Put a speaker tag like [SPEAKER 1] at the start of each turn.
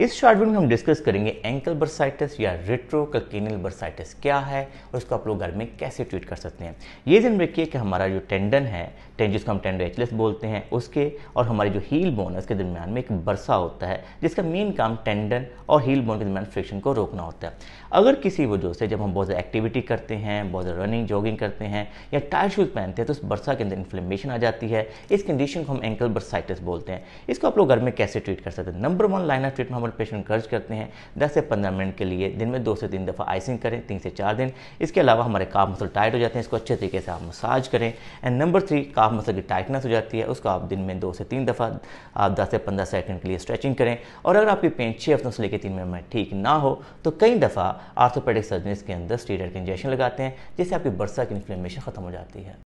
[SPEAKER 1] इस short video में हम डिस्कस करेंगे एंकल बर्साइटिस या कल्केनियल बर्साइटिस क्या है और इसको आप लोग घर में कैसे ट्रीट कर सकते हैं ये जन रखिए कि हमारा जो टेंडन है टें जिसको हम टेंडो एचलेस बोलते हैं उसके और हमारे जो हील बोन है उसके दरमियान में एक बरसा होता है जिसका मेन काम टेंडन और हील बोन के दरमियान फ्रिक्शन को रोकना होता है अगर किसी वजह से जब हम बहुत ज़्यादा एक्टिविटी करते हैं बहुत ज़्यादा रनिंग जॉगिंग करते हैं या टायर शूज़ पहनते हैं तो उस बरसा के अंदर इन्फ्लेमेशन आ जाती है इस कंडीशन को हम एंकल बर्साइटिस बोलते हैं इसको आप लोग घर में कैसे ट्रीट कर सकते हैं number one line of treatment पर पेशेंट खर्च करते हैं 10 से 15 मिनट के लिए दिन में दो से तीन दफ़ा आइसिंग करें तीन से चार दिन इसके अलावा हमारे काफ मसल टाइट हो जाते हैं इसको अच्छे तरीके से आप मसाज करें and number three calf muscle की टाइटनेस हो जाती है उसको आप दिन में दो से तीन दफ़ा आप दस से पंद्रह सेकेंड के लिए स्ट्रेचिंग करें और अगर आपकी पेन छः हफ्तों से लेकर तीन मिनट में ठीक ना हो तो कई दफ़ा आर्थोपेडिक सर्जन के अंदर स्टीडर के इंजेक्शन लगाते हैं जिससे आपकी बरसा की इन्फ्लेमेशन खत्म हो जाती है